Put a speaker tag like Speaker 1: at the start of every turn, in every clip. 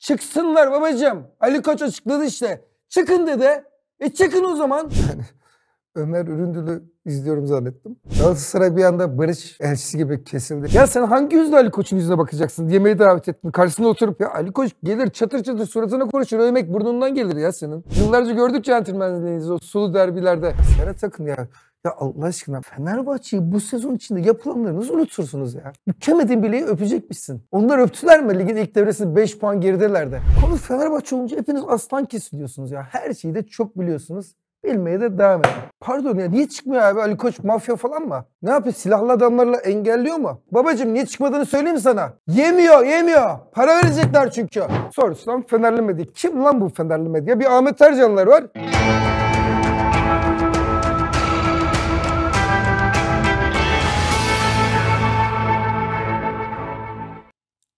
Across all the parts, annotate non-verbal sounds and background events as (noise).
Speaker 1: Çıksınlar babacığım. Ali Koç açıkladı işte. Çıkın dedi. E çıkın o zaman. (laughs) Yani Ömer Üründül'ü izliyorum zannettim. Galatasaray bir anda barış elçisi gibi kesildi. Ya sen hangi yüzle Ali Koç'un yüzüne bakacaksın? Yemeği davet ettin. Karşısında oturup ya Ali Koç gelir çatır çatır suratına konuşur. ömek burnundan gelir ya senin. Yıllarca gördük centilmenliğinizi o sulu derbilerde. Serhat takın ya. Ya Allah aşkına Fenerbahçe'yi bu sezon içinde yapılanlarınızı unutursunuz ya. Bükemedin bileği öpecekmişsin. Onlar öptüler mi? Ligin ilk devresini 5 puan gerideler de. Konu Fenerbahçe olunca hepiniz aslan kesiliyorsunuz ya. Her şeyi de çok biliyorsunuz. Bilmeye de devam edin. Pardon ya niye çıkmıyor abi Ali Koç mafya falan mı? Ne yapıyor silahlı adamlarla engelliyor mu? Babacım niye çıkmadığını söyleyeyim sana. Yemiyor yemiyor. Para verecekler çünkü. Sorusu lan Fenerli Medya. Kim lan bu Fenerli Medya? Bir Ahmet Ercanlar var.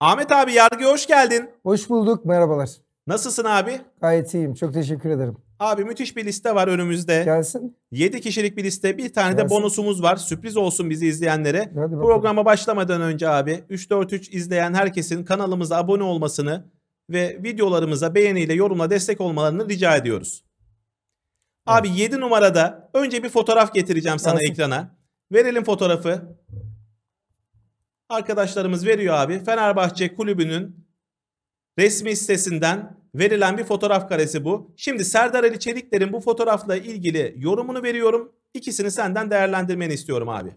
Speaker 2: Ahmet abi yargıya hoş geldin. Hoş bulduk.
Speaker 1: Merhabalar. Nasılsın abi? Gayet iyiyim. Çok teşekkür ederim.
Speaker 2: Abi müthiş bir liste var önümüzde. Gelsin. 7 kişilik bir liste. Bir tane Gelsin. de bonusumuz var. Sürpriz olsun bizi izleyenlere. Programa başlamadan önce abi 3-4 343 izleyen herkesin kanalımıza abone olmasını ve videolarımıza beğeniyle yorumla destek olmalarını rica ediyoruz. Abi evet. 7 numarada önce bir fotoğraf getireceğim sana Gelsin. ekrana. Verelim fotoğrafı. Arkadaşlarımız veriyor abi. Fenerbahçe kulübünün resmi sitesinden verilen bir fotoğraf karesi bu. Şimdi Serdar Ali Çelikler'in bu fotoğrafla ilgili yorumunu veriyorum. İkisini senden değerlendirmeni istiyorum abi.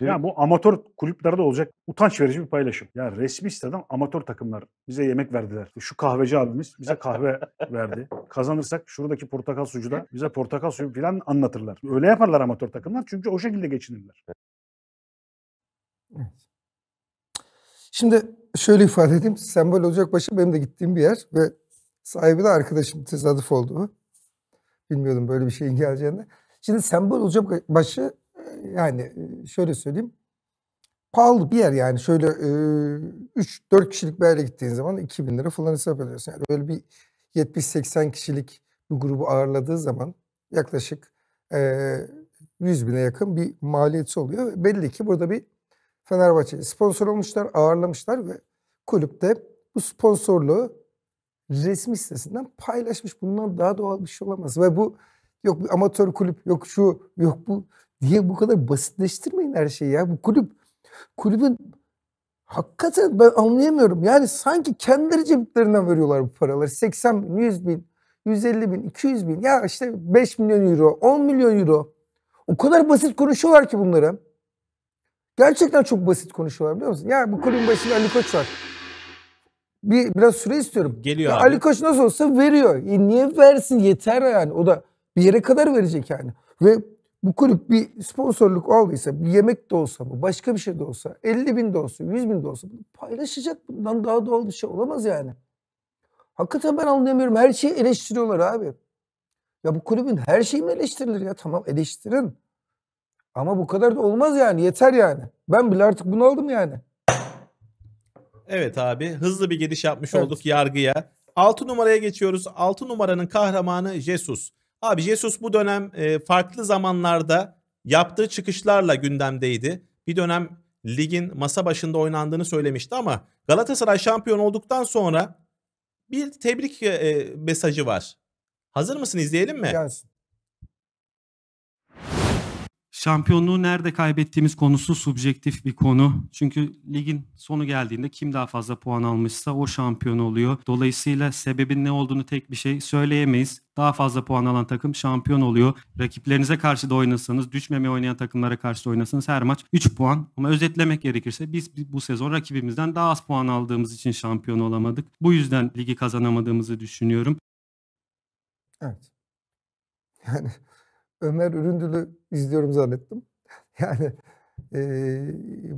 Speaker 2: Ya bu amatör kulüplerde olacak utanç verici bir paylaşım. Ya resmi siteden amatör takımlar bize yemek verdiler. Şu kahveci abimiz bize kahve (laughs) verdi. Kazanırsak şuradaki portakal sucuda bize portakal suyu falan anlatırlar. Öyle
Speaker 1: yaparlar amatör takımlar çünkü o şekilde geçinirler. Şimdi şöyle ifade edeyim. Sembol Ocakbaşı benim de gittiğim bir yer ve sahibi de arkadaşım tesadüf olduğu Bilmiyordum böyle bir şeyin geleceğini. Şimdi Sembol Ocakbaşı yani şöyle söyleyeyim pahalı bir yer yani şöyle e, 3-4 kişilik bir yere gittiğin zaman 2000 lira falan hesap ediyorsun. Yani böyle bir 70-80 kişilik bir grubu ağırladığı zaman yaklaşık e, 100 bine yakın bir maliyeti oluyor. Belli ki burada bir Fenerbahçe sponsor olmuşlar, ağırlamışlar ve kulüpte bu sponsorluğu resmi sitesinden paylaşmış. Bundan daha doğal bir şey olamaz. Ve bu yok bir amatör kulüp, yok şu, yok bu Niye bu kadar basitleştirmeyin her şeyi ya. Bu kulüp, kulübün hakikaten ben anlayamıyorum. Yani sanki kendileri ceplerinden veriyorlar bu paraları. 80 bin, 100 bin, 150 bin, 200 bin. Ya işte 5 milyon euro, 10 milyon euro. O kadar basit konuşuyorlar ki bunları. Gerçekten çok basit konuşuyorlar biliyor musun? Ya bu kulübün başında Ali Koç var. Bir, biraz süre istiyorum. Geliyor ya abi. Ali Koç nasıl olsa veriyor. E niye versin yeter yani. O da bir yere kadar verecek yani. Ve bu kulüp bir sponsorluk aldıysa, bir yemek de olsa, bu başka bir şey de olsa, 50 bin de olsa, 100 bin de olsa paylaşacak. Bundan daha doğal bir şey olamaz yani. Hakikaten ben anlayamıyorum. Her şeyi eleştiriyorlar abi. Ya bu kulübün her şeyi mi eleştirilir ya? Tamam eleştirin. Ama bu kadar da olmaz yani. Yeter yani. Ben bile artık bunu aldım yani.
Speaker 2: Evet abi. Hızlı bir giriş yapmış evet. olduk yargıya. 6 numaraya geçiyoruz. 6 numaranın kahramanı Jesus. Abi Jesus bu dönem e, farklı zamanlarda yaptığı çıkışlarla gündemdeydi. Bir dönem ligin masa başında oynandığını söylemişti ama Galatasaray şampiyon olduktan sonra bir tebrik e, e mesajı var. Hazır mısın izleyelim mi? Gelsin. Şampiyonluğu nerede kaybettiğimiz konusu subjektif bir konu. Çünkü ligin sonu geldiğinde kim daha fazla puan almışsa o şampiyon oluyor. Dolayısıyla sebebin ne olduğunu tek bir şey söyleyemeyiz. Daha fazla puan alan takım şampiyon oluyor. Rakiplerinize karşı da oynasanız, düşmemeye oynayan takımlara karşı da oynasanız her maç 3 puan. Ama özetlemek gerekirse biz bu sezon rakibimizden daha az puan aldığımız için şampiyon olamadık. Bu yüzden ligi kazanamadığımızı düşünüyorum.
Speaker 1: Evet. Yani Ömer Üründül'ü izliyorum zannettim. (laughs) Yani e,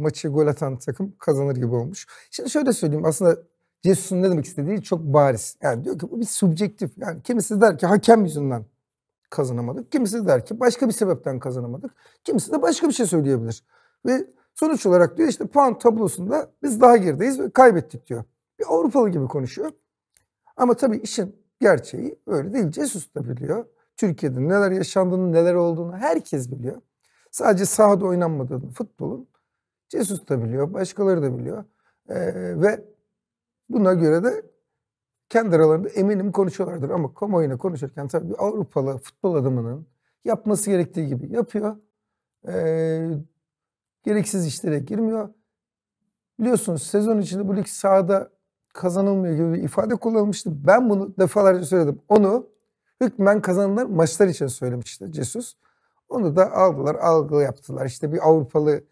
Speaker 1: maçı gol atan takım kazanır gibi olmuş. Şimdi şöyle söyleyeyim aslında Jesus'un ne demek istediği çok bariz. Yani diyor ki bu bir subjektif. Yani kimisi der ki hakem yüzünden kazanamadık. Kimisi der ki başka bir sebepten kazanamadık. Kimisi de başka bir şey söyleyebilir. Ve sonuç olarak diyor işte puan tablosunda biz daha gerideyiz ve kaybettik diyor. Bir Avrupalı gibi konuşuyor. Ama tabii işin gerçeği öyle değil. Jesus da biliyor. Türkiye'de neler yaşandığını, neler olduğunu herkes biliyor. Sadece sahada oynanmadığını futbolun Jesus da biliyor, başkaları da biliyor. Ee, ve buna göre de kendi aralarında eminim konuşuyorlardır. Ama kamuoyuna konuşurken tabii Avrupalı futbol adamının yapması gerektiği gibi yapıyor. Ee, gereksiz işlere girmiyor. Biliyorsunuz sezon içinde bu lig sahada kazanılmıyor gibi bir ifade kullanılmıştı. Ben bunu defalarca söyledim. Onu hükmen kazanılan maçlar için söylemişti Cesus. Onu da aldılar, algı yaptılar. İşte bir Avrupalı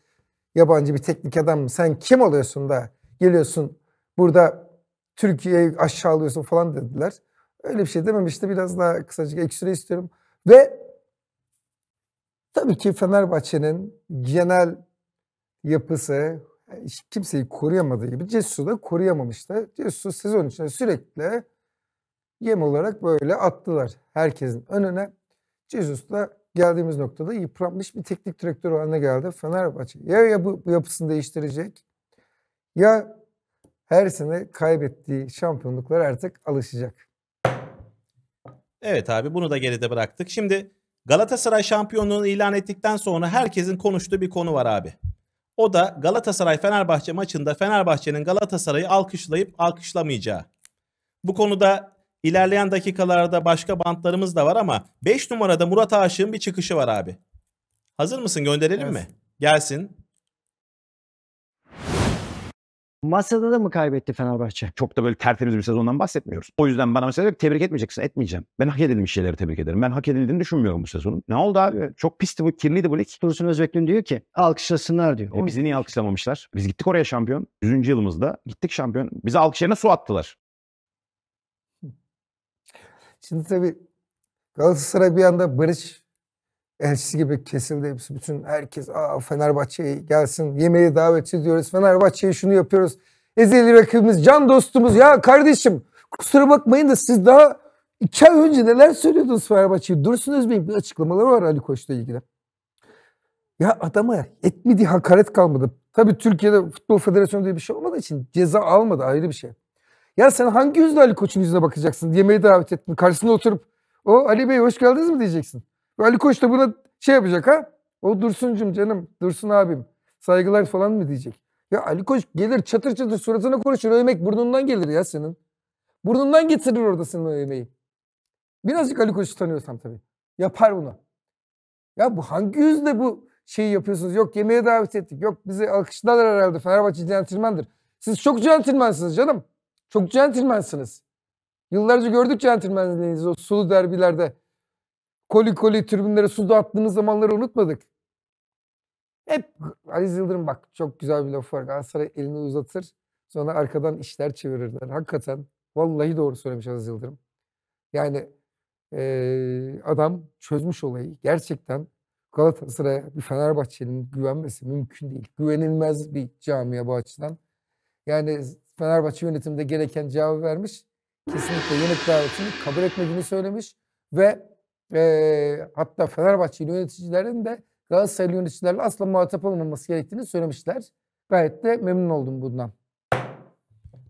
Speaker 1: yabancı bir teknik adam sen kim oluyorsun da geliyorsun burada Türkiye'yi aşağılıyorsun falan dediler. Öyle bir şey dememişti. Biraz daha kısacık ek süre istiyorum. Ve tabii ki Fenerbahçe'nin genel yapısı kimseyi koruyamadığı gibi Cesus'u da koruyamamıştı. Cesus sezon içinde sürekli yem olarak böyle attılar herkesin önüne. Jesus da geldiğimiz noktada yıpranmış bir teknik direktör haline geldi Fenerbahçe. Ya ya bu yapısını değiştirecek ya her sene kaybettiği şampiyonluklara artık alışacak.
Speaker 2: Evet abi bunu da geride bıraktık. Şimdi Galatasaray şampiyonluğunu ilan ettikten sonra herkesin konuştuğu bir konu var abi. O da Galatasaray Fenerbahçe maçında Fenerbahçe'nin Galatasaray'ı alkışlayıp alkışlamayacağı. Bu konuda İlerleyen dakikalarda başka bantlarımız da var ama 5 numarada Murat Aşık'ın bir çıkışı var abi. Hazır mısın gönderelim evet. mi? Gelsin.
Speaker 3: Masada da mı kaybetti Fenerbahçe? Çok da böyle tertemiz bir sezondan bahsetmiyoruz. O yüzden bana mesela tebrik etmeyeceksin. Etmeyeceğim. Ben hak edilmiş şeyleri tebrik ederim. Ben hak edildiğini düşünmüyorum bu sezonun. Ne oldu abi? Çok pisti bu. Kirliydi bu lig. Tursun Özbek'in diyor ki alkışlasınlar diyor. E, bizi niye alkışlamamışlar? Biz gittik oraya şampiyon. 100. yılımızda gittik şampiyon. Bize alkış yerine su attılar.
Speaker 1: Şimdi tabii Galatasaray bir anda barış elçisi gibi kesildi hepsi. Bütün herkes Aa, Fenerbahçe'ye gelsin yemeği davet ediyoruz. Fenerbahçe'ye şunu yapıyoruz. Ezeli rakibimiz, can dostumuz. Ya kardeşim kusura bakmayın da siz daha iki ay önce neler söylüyordunuz Fenerbahçe'ye? Dursun Özbey'in bir açıklamaları var Ali Koç'la ilgili. Ya adama etmediği hakaret kalmadı. Tabii Türkiye'de Futbol Federasyonu diye bir şey olmadığı için ceza almadı ayrı bir şey. Ya sen hangi yüzle Ali Koç'un yüzüne bakacaksın? Yemeğe davet ettin. Karşısında oturup o Ali Bey hoş geldiniz mi diyeceksin. Ve Ali Koç da buna şey yapacak ha. O Dursun'cum canım, Dursun abim saygılar falan mı diyecek. Ya Ali Koç gelir çatır çatır suratına konuşur. O yemek burnundan gelir ya senin. Burnundan getirir orada senin o yemeği. Birazcık Ali Koç'u tanıyorsam tabii. Yapar bunu. Ya bu hangi yüzle bu şeyi yapıyorsunuz? Yok yemeğe davet ettik. Yok bizi alkışlarlar herhalde. Fenerbahçe centilmendir. Siz çok centilmensiniz canım. Çok centilmensiniz. Yıllarca gördük centilmenliğinizi o sulu derbilerde. Koli koli tribünlere su attığınız zamanları unutmadık. Hep Aziz Yıldırım bak çok güzel bir laf var. Galatasaray elini uzatır. Sonra arkadan işler çevirirler. Hakikaten vallahi doğru söylemiş Aziz Yıldırım. Yani e, adam çözmüş olayı. Gerçekten Galatasaray'a bir Fenerbahçe'nin güvenmesi mümkün değil. Güvenilmez bir camiye bu açıdan. Yani Fenerbahçe yönetiminde gereken cevabı vermiş. Kesinlikle yönet davetini kabul etmediğini söylemiş ve e, hatta Fenerbahçe yöneticilerin de Galatasaraylı yöneticilerle asla muhatap olmaması gerektiğini söylemişler. Gayet de memnun oldum bundan.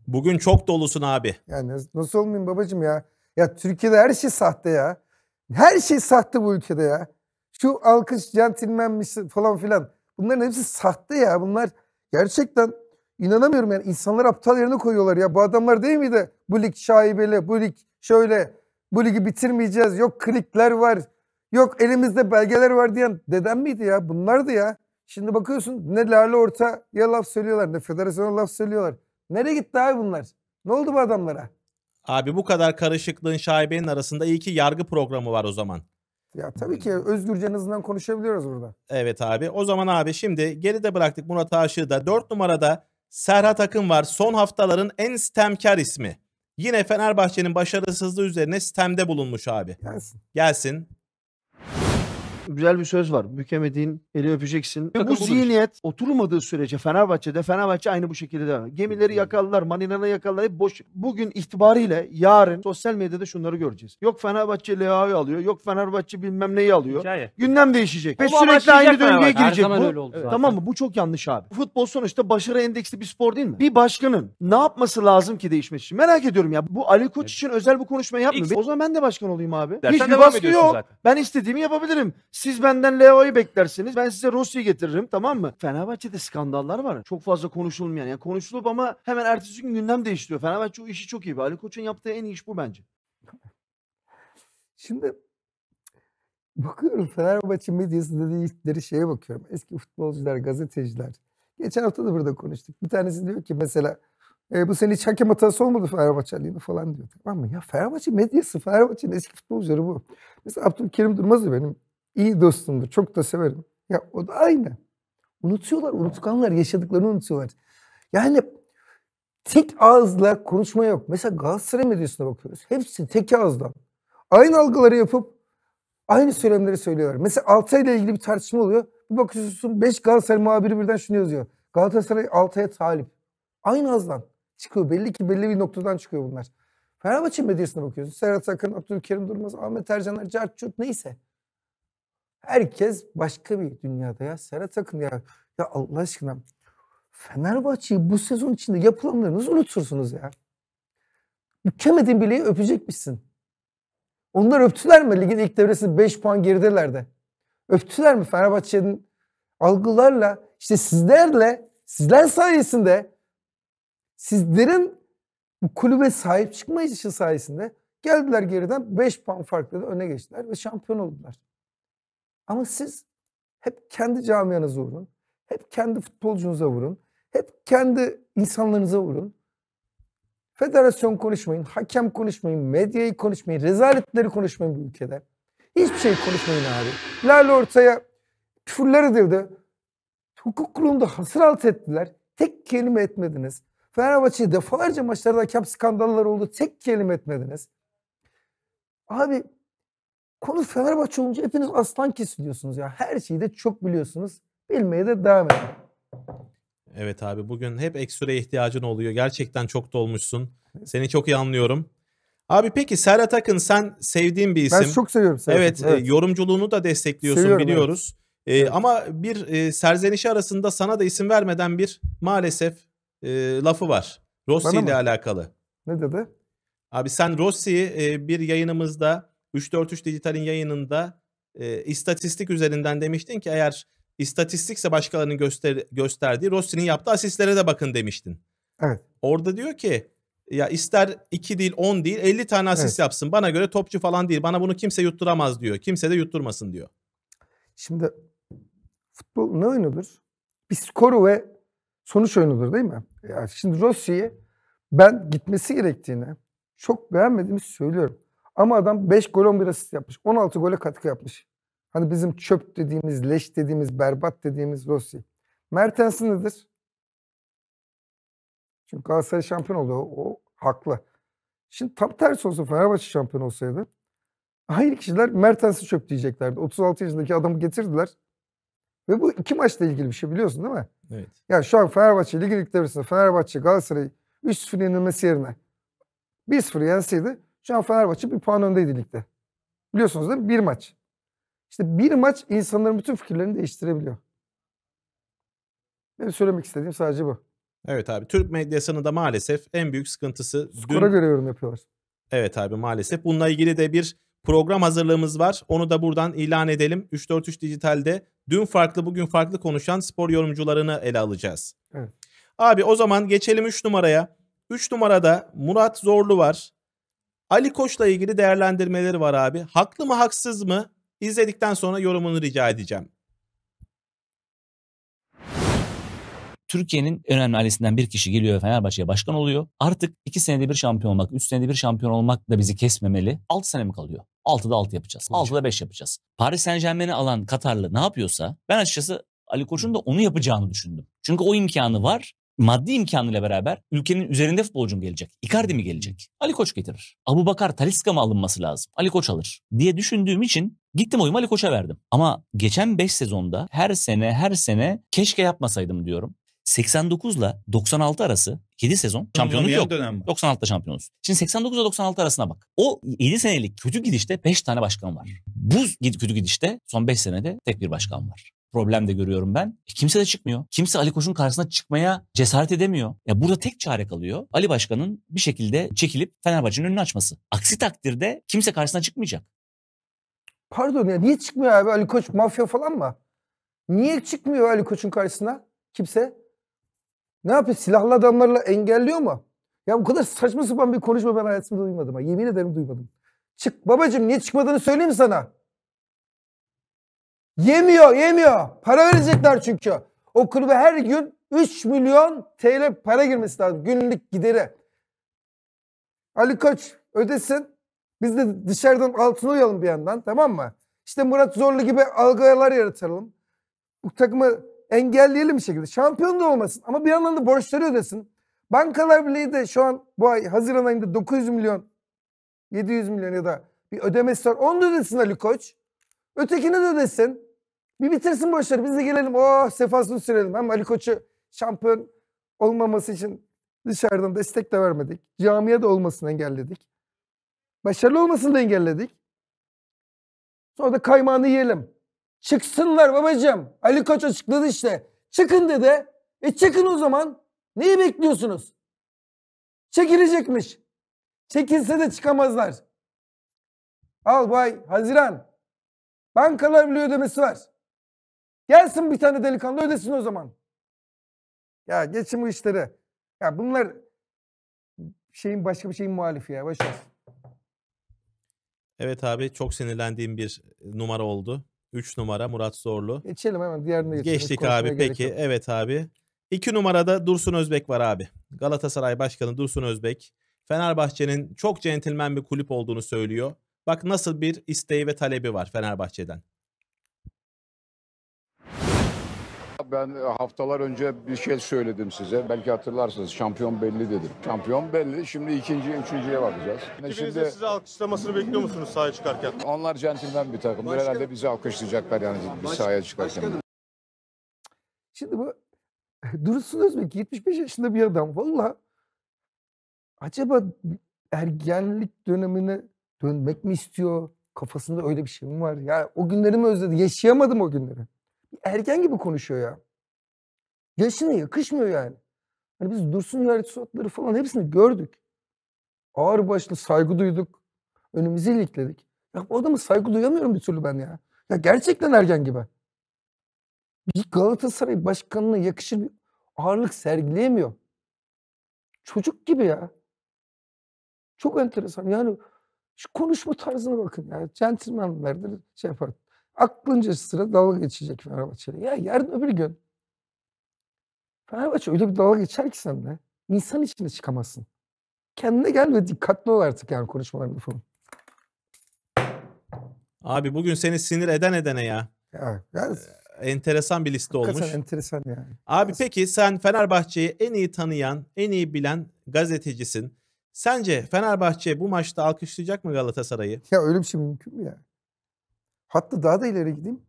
Speaker 2: Bugün çok dolusun abi.
Speaker 1: Yani nasıl olmayayım babacım ya? Ya Türkiye'de her şey sahte ya. Her şey sahte bu ülkede ya. Şu alkış centilmenmiş falan filan. Bunların hepsi sahte ya. Bunlar gerçekten İnanamıyorum yani insanlar aptal yerine koyuyorlar ya. Bu adamlar değil mi de Bu lig şaibeli, bu lig şöyle, bu ligi bitirmeyeceğiz. Yok klikler var, yok elimizde belgeler var diyen deden miydi ya? Bunlardı ya. Şimdi bakıyorsun ne Lale Orta ya laf söylüyorlar ne federasyona laf söylüyorlar. Nereye gitti abi bunlar? Ne oldu bu adamlara?
Speaker 2: Abi bu kadar karışıklığın şaibenin arasında iyi ki yargı programı var o zaman. Ya
Speaker 1: tabii ki özgürce en azından konuşabiliyoruz burada.
Speaker 2: Evet abi. O zaman abi şimdi geride bıraktık Murat Aşık'ı da 4 numarada Serhat Akın var. Son haftaların en stemkar ismi. Yine Fenerbahçe'nin başarısızlığı üzerine stemde bulunmuş abi. Gelsin. Gelsin güzel bir söz var.
Speaker 1: Bükemediğin eli öpeceksin. Bakın bu zihniyet oturmadığı sürece Fenerbahçe'de Fenerbahçe aynı bu şekilde devam. Gemileri yakaladılar, Manina'yı yakaladılar. Hep boş. Bugün itibariyle yarın sosyal medyada şunları göreceğiz. Yok Fenerbahçe Lea'yı alıyor. Yok Fenerbahçe bilmem neyi alıyor. Hikaye. Gündem değişecek. Ve sürekli aynı döngüye girecek bu. Evet. Tamam mı? Bu çok yanlış abi. Futbol sonuçta başarı endeksli bir spor değil mi? Bir başkanın ne yapması lazım ki değişmesi için? Merak ediyorum ya. Bu Ali Koç evet. için özel bu konuşma yapmıyor. O zaman ben de başkan olayım abi. Dersen Hiçbir baskı yok. Zaten. Ben istediğimi yapabilirim. Siz benden Leo'yu beklersiniz. Ben size Rossi'yi getiririm tamam mı? Fenerbahçe'de skandallar var. Çok fazla konuşulmayan. Yani konuşulup ama hemen ertesi gün gündem değiştiriyor. Fenerbahçe o işi çok iyi. Ali Koç'un yaptığı en iyi iş bu bence. Şimdi bakıyorum Fenerbahçe medyası dedikleri şeye bakıyorum. Eski futbolcular, gazeteciler. Geçen hafta da burada konuştuk. Bir tanesi diyor ki mesela e, bu sene hiç hakem hatası olmadı Fenerbahçeli'nin falan diyor. Tamam mı? Ya Fenerbahçe medyası, Fenerbahçe'nin eski futbolcuları bu. Mesela Abdülkerim Durmaz benim iyi dostumdur. Çok da severim. Ya o da aynı. Unutuyorlar. Unutkanlar. Yaşadıklarını unutuyorlar. Yani tek ağızla konuşma yok. Mesela Galatasaray medyasına bakıyoruz. Hepsi tek ağızdan. Aynı algıları yapıp aynı söylemleri söylüyorlar. Mesela Altay ile ilgili bir tartışma oluyor. Bir bakıyorsun 5 Galatasaray muhabiri birden şunu yazıyor. Galatasaray Altay'a talip. Aynı ağızdan çıkıyor. Belli ki belli bir noktadan çıkıyor bunlar. Fenerbahçe medyasına bakıyorsun. Serhat Akın, Abdülkerim Durmaz, Ahmet Ercanlar, Cart Çut neyse. Herkes başka bir dünyada ya. sera Akın ya. Ya Allah aşkına Fenerbahçe'yi bu sezon içinde yapılanlarınızı unutursunuz ya. Bükemedin bileği öpecekmişsin. Onlar öptüler mi? Ligin ilk devresinde 5 puan gerideler de. Öptüler mi Fenerbahçe'nin algılarla işte sizlerle sizler sayesinde sizlerin bu kulübe sahip çıkma için sayesinde geldiler geriden 5 puan farkla öne geçtiler ve şampiyon oldular. Ama siz hep kendi camianıza vurun. Hep kendi futbolcunuza vurun. Hep kendi insanlarınıza vurun. Federasyon konuşmayın, hakem konuşmayın, medyayı konuşmayın, rezaletleri konuşmayın bu ülkede. Hiçbir şey konuşmayın abi. Lale ortaya küfürler edildi. Hukuk kurulunda hasır altı ettiler. Tek kelime etmediniz. Fenerbahçe'de defalarca maçlarda hakem skandalları oldu. Tek kelime etmediniz. Abi Konu Fenerbahçe olunca hepiniz aslan kesiliyorsunuz ya. Her şeyi de çok biliyorsunuz. Bilmeye de devam edin.
Speaker 2: Evet abi bugün hep eksüre ihtiyacın oluyor. Gerçekten çok dolmuşsun. Seni çok iyi anlıyorum. Abi peki Serhat Akın sen sevdiğin bir isim. Ben çok seviyorum Serhat Evet, e, evet. yorumculuğunu da destekliyorsun Seviyorum, biliyoruz. Evet. Ee, Ama bir e, serzenişi arasında sana da isim vermeden bir maalesef e, lafı var. Rossi Bana ile mı? alakalı. Ne dedi? Abi sen Rossi'yi e, bir yayınımızda 343 Dijital'in yayınında e, istatistik üzerinden demiştin ki eğer istatistikse başkalarının göster gösterdiği Rossi'nin yaptığı asistlere de bakın demiştin. Evet. Orada diyor ki ya ister 2 değil 10 değil 50 tane asist evet. yapsın. Bana göre topçu falan değil. Bana bunu kimse yutturamaz diyor. Kimse de yutturmasın diyor.
Speaker 1: Şimdi futbol ne oyunudur? Bir skoru ve sonuç oyunudur değil mi? Yani şimdi Rossi'yi ben gitmesi gerektiğini çok beğenmediğimi söylüyorum. Ama adam 5 gol 11 asist yapmış. 16 gole katkı yapmış. Hani bizim çöp dediğimiz, leş dediğimiz, berbat dediğimiz Rossi. Mertens nedir? Çünkü Galatasaray şampiyon oldu. O, o haklı. Şimdi tam tersi olsa Fenerbahçe şampiyon olsaydı hayır kişiler Mertens'i çöp diyeceklerdi. 36 yaşındaki adamı getirdiler. Ve bu iki maçla ilgili bir şey biliyorsun değil mi? Evet. Yani şu an Fenerbahçe Ligi Lig devresinde Fenerbahçe Galatasaray 3-0 yenilmesi yerine 1-0 yenseydi şu an Fenerbahçe bir puan öndeydi ligde. Biliyorsunuz değil mi? Bir maç. İşte bir maç insanların bütün fikirlerini değiştirebiliyor. Benim söylemek istediğim sadece bu.
Speaker 2: Evet abi Türk medyasının da maalesef en büyük sıkıntısı... Skora dün...
Speaker 1: göre yorum yapıyorlar.
Speaker 2: Evet abi maalesef. Bununla ilgili de bir program hazırlığımız var. Onu da buradan ilan edelim. 343 Dijital'de dün farklı bugün farklı konuşan spor yorumcularını ele alacağız. Evet. Abi o zaman geçelim 3 numaraya. 3 numarada Murat Zorlu var. Ali Koç'la ilgili değerlendirmeleri var abi. Haklı mı haksız mı? İzledikten sonra yorumunu rica edeceğim.
Speaker 3: Türkiye'nin önemli ailesinden bir kişi geliyor Fenerbahçe'ye başkan oluyor. Artık 2 senede bir şampiyon olmak, 3 senede bir şampiyon olmak da bizi kesmemeli. 6 sene mi kalıyor? 6'da 6 yapacağız. 6'da 5 yapacağız. Paris Saint Germain'i alan Katarlı ne yapıyorsa ben açıkçası Ali Koç'un da onu yapacağını düşündüm. Çünkü o imkanı var maddi imkanıyla beraber ülkenin üzerinde futbolcu mu gelecek? Icardi mi gelecek? Ali Koç getirir. Abu Bakar Taliska mı alınması lazım? Ali Koç alır diye düşündüğüm için Gittim oyumu Ali Koç'a verdim. Ama geçen 5 sezonda her sene her sene keşke yapmasaydım diyorum. 89 ile 96 arası 7 sezon şampiyonluk yok. Dönem 96'da şampiyonuz. Şimdi 89 ile 96 arasına bak. O 7 senelik kötü gidişte 5 tane başkan var. Bu kötü gidişte son 5 senede tek bir başkan var problem de görüyorum ben. E, kimse de çıkmıyor. Kimse Ali Koç'un karşısına çıkmaya cesaret edemiyor. Ya burada tek çare kalıyor. Ali Başkan'ın bir şekilde çekilip Fenerbahçe'nin önünü açması. Aksi takdirde kimse karşısına çıkmayacak.
Speaker 1: Pardon ya niye çıkmıyor abi Ali Koç mafya falan mı? Niye çıkmıyor Ali Koç'un karşısına kimse? Ne yapıyor? Silahlı adamlarla engelliyor mu? Ya bu kadar saçma sapan bir konuşma ben hayatımda duymadım. Ha. Yemin ederim duymadım. Çık babacım niye çıkmadığını söyleyeyim sana. Yemiyor, yemiyor. Para verecekler çünkü. O kulübe her gün 3 milyon TL para girmesi lazım. Günlük gideri. Ali Koç ödesin. Biz de dışarıdan altını uyalım bir yandan tamam mı? İşte Murat Zorlu gibi algılar yaratalım. Bu takımı engelleyelim bir şekilde. Şampiyon da olmasın ama bir yandan da borçları ödesin. Bankalar Birliği de şu an bu ay Haziran ayında 900 milyon 700 milyon ya da bir ödemesi var. Onu da ödesin Ali Koç. Ötekini de ödesin. Bir bitirsin bu işleri biz de gelelim. Oh sefasını sürelim. Hem Ali Koç'u şampiyon olmaması için dışarıdan destek de vermedik. Camiye de olmasını engelledik. Başarılı olmasını da engelledik. Sonra da kaymağını yiyelim. Çıksınlar babacığım. Ali Koç açıkladı işte. Çıkın dedi. E çıkın o zaman. Neyi bekliyorsunuz? Çekilecekmiş. Çekilse de çıkamazlar. bay Haziran. Bankalar bile ödemesi var. Gelsin bir tane delikanlı ödesin o zaman. Ya geçin bu işleri. Ya bunlar şeyin başka bir şeyin muhalifi ya. Boş
Speaker 2: Evet abi çok sinirlendiğim bir e, numara oldu. 3 numara Murat Zorlu.
Speaker 1: Geçelim hemen diğerine geçelim. Geçtik Hiç abi peki. Yok.
Speaker 2: Evet abi. 2 numarada Dursun Özbek var abi. Galatasaray Başkanı Dursun Özbek. Fenerbahçe'nin çok centilmen bir kulüp olduğunu söylüyor. Bak nasıl bir isteği ve talebi var Fenerbahçe'den.
Speaker 3: Ben haftalar önce bir şey söyledim size. Belki hatırlarsınız. Şampiyon belli dedim. Şampiyon belli. Şimdi ikinci, üçüncüye bakacağız. İkiniz de sizi
Speaker 2: alkışlamasını
Speaker 3: bekliyor musunuz sahaya çıkarken? Onlar centilmen bir takım. Başkanım. Herhalde bizi alkışlayacaklar yani biz
Speaker 1: sahaya çıkarken. Başkanım. Şimdi bu (laughs) Dursun Özbek 75 yaşında bir adam. Valla acaba ergenlik dönemine dönmek mi istiyor? Kafasında öyle bir şey mi var? Ya o günlerimi özledi. Yaşayamadım o günleri ergen gibi konuşuyor ya. Yaşına yakışmıyor yani. Hani biz Dursun Yargıç Suatları falan hepsini gördük. Ağır başlı saygı duyduk. Önümüzü ilikledik. Ya bu adama saygı duyamıyorum bir türlü ben ya. Ya gerçekten ergen gibi. Bir Galatasaray başkanına yakışır bir ağırlık sergileyemiyor. Çocuk gibi ya. Çok enteresan. Yani şu konuşma tarzına bakın. Yani centilmenlerdir şey yapar aklınca sıra dalga geçecek Fenerbahçe'yle. Ya yarın öbür gün Fenerbahçe öyle bir dalga geçer ki sen de insan içinde çıkamazsın. Kendine gel ve dikkatli ol artık yani konuşmalarında falan.
Speaker 2: Abi bugün seni sinir eden edene ya. Ya, ya ee, enteresan bir liste olmuş.
Speaker 1: enteresan yani.
Speaker 2: Abi peki sen Fenerbahçe'yi en iyi tanıyan, en iyi bilen gazetecisin. Sence Fenerbahçe bu maçta alkışlayacak mı Galatasaray'ı?
Speaker 1: Ya öyle bir şey mümkün mü ya? Hatta daha da ileri gideyim.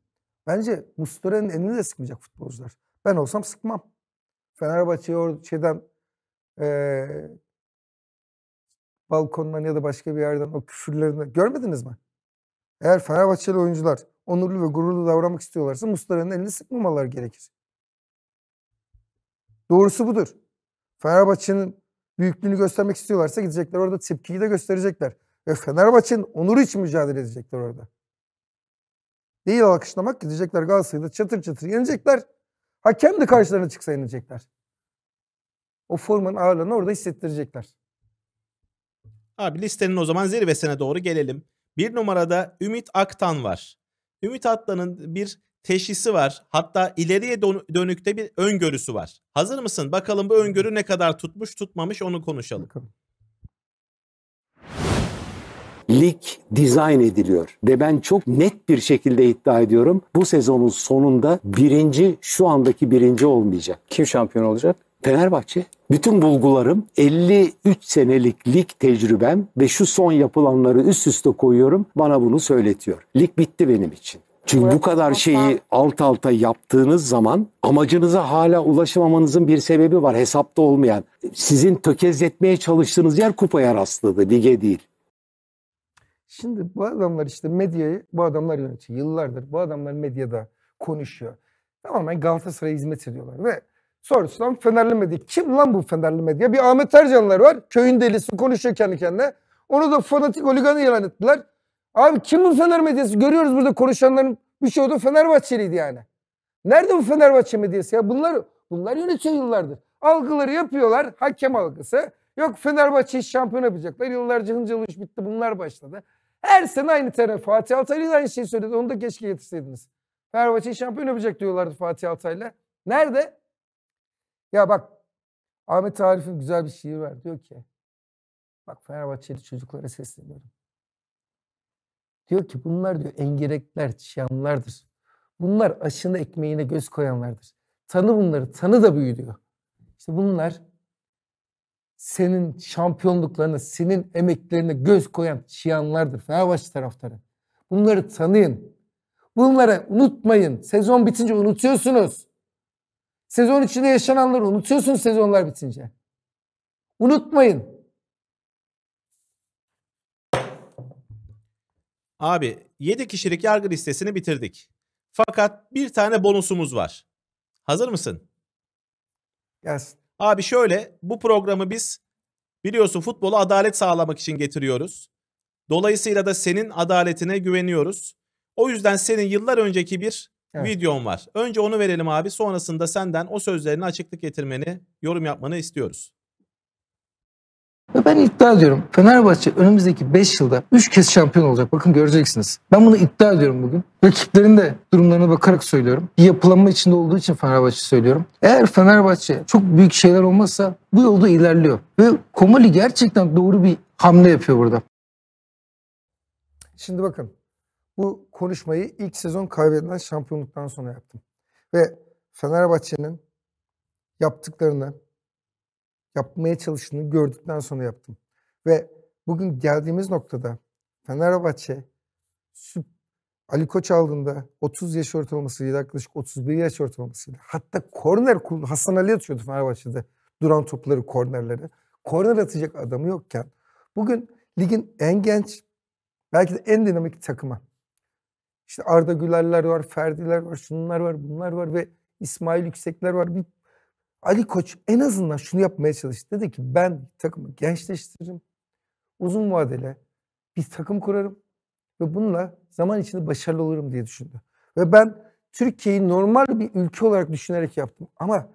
Speaker 1: Bence Muslera'nın elini de sıkmayacak futbolcular. Ben olsam sıkmam. Fenerbahçe'ye şeyden ee, balkondan ya da başka bir yerden o küfürlerini görmediniz mi? Eğer Fenerbahçeli oyuncular onurlu ve gururlu davranmak istiyorlarsa Muslera'nın elini sıkmamaları gerekir. Doğrusu budur. Fenerbahçe'nin büyüklüğünü göstermek istiyorlarsa gidecekler orada tepkiyi de gösterecekler. Ve Fenerbahçe'nin onuru için mücadele edecekler orada değil alkışlamak gidecekler Galatasaray'da çatır çatır yenecekler. Hakem de karşılarına çıksa yenecekler. O formanın ağırlığını orada hissettirecekler.
Speaker 2: Abi listenin o zaman zirvesine doğru gelelim. Bir numarada Ümit Aktan var. Ümit Aktan'ın bir teşhisi var. Hatta ileriye dönükte bir öngörüsü var. Hazır mısın? Bakalım bu öngörü ne kadar tutmuş tutmamış onu konuşalım. Bakalım
Speaker 3: lig dizayn ediliyor. Ve ben çok net bir şekilde iddia ediyorum. Bu sezonun sonunda birinci şu andaki birinci olmayacak. Kim şampiyon olacak? Fenerbahçe. Bütün bulgularım 53 senelik lig tecrübem ve şu son yapılanları üst üste koyuyorum bana bunu söyletiyor. Lig bitti benim için. Çünkü bu kadar şeyi alt alta yaptığınız zaman amacınıza hala ulaşamamanızın bir sebebi var hesapta olmayan. Sizin tökezletmeye çalıştığınız yer kupaya rastladı, lige değil.
Speaker 1: Şimdi bu adamlar işte medyayı bu adamlar yönetiyor. Yıllardır bu adamlar medyada konuşuyor. Tamamen Galatasaray'a hizmet ediyorlar ve sorusundan Fenerli medya. Kim lan bu Fenerli medya? Bir Ahmet Ercanlar var. Köyün delisi konuşuyor kendi kendine. Onu da fanatik oligan ilan ettiler. Abi kim bu Fener medyası? Görüyoruz burada konuşanların bir şey oldu Fenerbahçeliydi yani. Nerede bu Fenerbahçe medyası ya? Bunlar bunlar yönetiyor yıllardır. Algıları yapıyorlar. Hakem algısı. Yok Fenerbahçe'yi şampiyon yapacaklar. Yıllarca hıncalı iş bitti. Bunlar başladı. Her sene aynı terör. Fatih Altaylı da aynı şeyi söyledi. Onu da keşke getirseydiniz. Fenerbahçe şampiyon yapacak diyorlardı Fatih Altaylı. Nerede? Ya bak Ahmet Arif'in güzel bir şiir var. Diyor ki bak Fenerbahçeli çocuklara sesleniyorum. Diyor ki bunlar diyor engerekler, çiyanlardır. Bunlar aşını ekmeğine göz koyanlardır. Tanı bunları, tanı da büyü diyor. İşte bunlar senin şampiyonluklarını, senin emeklerini göz koyan çiyanlardır Fenerbahçe taraftarı. Bunları tanıyın. Bunları unutmayın. Sezon bitince unutuyorsunuz. Sezon içinde yaşananları unutuyorsunuz sezonlar bitince. Unutmayın.
Speaker 2: Abi 7 kişilik yargı listesini bitirdik. Fakat bir tane bonusumuz var. Hazır mısın? Gelsin. Abi şöyle bu programı biz biliyorsun futbolu adalet sağlamak için getiriyoruz. Dolayısıyla da senin adaletine güveniyoruz. O yüzden senin yıllar önceki bir evet. videon var. Önce onu verelim abi. Sonrasında senden o sözlerini açıklık getirmeni, yorum yapmanı istiyoruz.
Speaker 1: Ve ben iddia ediyorum Fenerbahçe önümüzdeki 5 yılda 3 kez şampiyon olacak. Bakın göreceksiniz. Ben bunu iddia ediyorum bugün. Rakiplerin de durumlarına bakarak söylüyorum. Bir yapılanma içinde olduğu için Fenerbahçe söylüyorum. Eğer Fenerbahçe çok büyük şeyler olmazsa bu yolda ilerliyor. Ve Komali gerçekten doğru bir hamle yapıyor burada. Şimdi bakın bu konuşmayı ilk sezon kaybedilen şampiyonluktan sonra yaptım. Ve Fenerbahçe'nin yaptıklarını yapmaya çalıştığını gördükten sonra yaptım. Ve bugün geldiğimiz noktada Fenerbahçe Ali Koç aldığında 30 yaş ortalamasıyla yaklaşık 31 yaş ortalamasıyla hatta korner Hasan Ali atıyordu Fenerbahçe'de duran topları kornerleri. Korner atacak adamı yokken bugün ligin en genç belki de en dinamik takımı. İşte Arda Güler'ler var, Ferdi'ler var, şunlar var, bunlar var ve İsmail Yüksekler var. Bir Ali Koç en azından şunu yapmaya çalıştı. Dedi ki ben takımı gençleştiririm. Uzun vadeli, bir takım kurarım. Ve bununla zaman içinde başarılı olurum diye düşündü. Ve ben Türkiye'yi normal bir ülke olarak düşünerek yaptım. Ama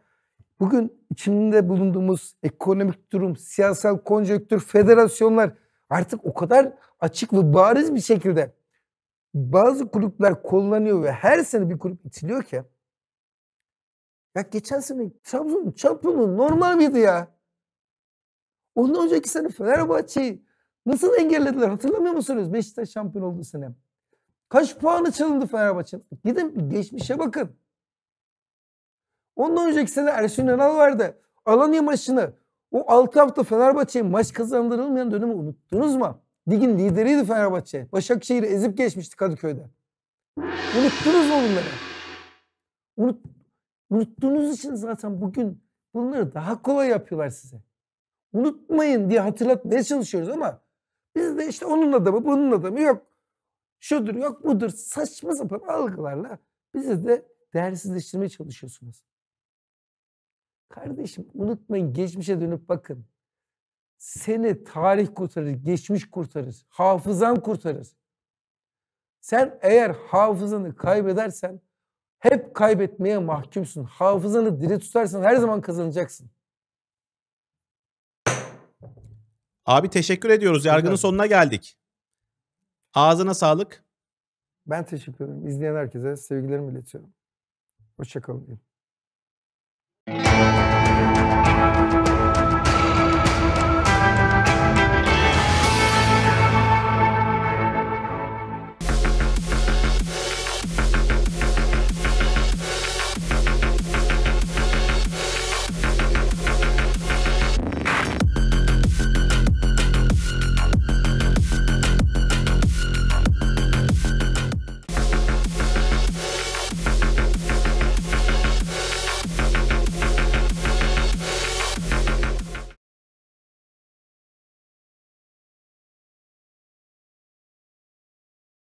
Speaker 1: bugün içinde bulunduğumuz ekonomik durum, siyasal konjonktür, federasyonlar artık o kadar açık ve bariz bir şekilde bazı kulüpler kullanıyor ve her sene bir kulüp itiliyor ki ya geçen sene Trabzon şampiyonu normal miydi ya? Ondan önceki sene Fenerbahçe'yi nasıl engellediler hatırlamıyor musunuz? Beşiktaş şampiyon olduğu sene. Kaç puanı çalındı Fenerbahçe'nin? Gidin geçmişe bakın. Ondan önceki sene Ersun Yanal vardı. Alanya maçını. O 6 hafta Fenerbahçe'ye maç kazandırılmayan dönemi unuttunuz mu? Ligin lideriydi Fenerbahçe. Başakşehir'i ezip geçmişti Kadıköy'de. Unuttunuz mu bunları? Unut, Unuttuğunuz için zaten bugün bunları daha kolay yapıyorlar size. Unutmayın diye hatırlatmaya çalışıyoruz ama biz de işte onun adamı, bunun adamı yok. Şudur yok budur saçma sapan algılarla bizi de değersizleştirmeye çalışıyorsunuz. Kardeşim unutmayın geçmişe dönüp bakın. Seni tarih kurtarır, geçmiş kurtarır, hafızan kurtarır. Sen eğer hafızanı kaybedersen hep kaybetmeye mahkumsun. Hafızanı diri tutarsan her zaman kazanacaksın.
Speaker 2: Abi teşekkür ediyoruz. Yargının Güzel.
Speaker 1: sonuna geldik. Ağzına sağlık. Ben teşekkür ederim. İzleyen herkese sevgilerimi iletiyorum. Hoşçakalın.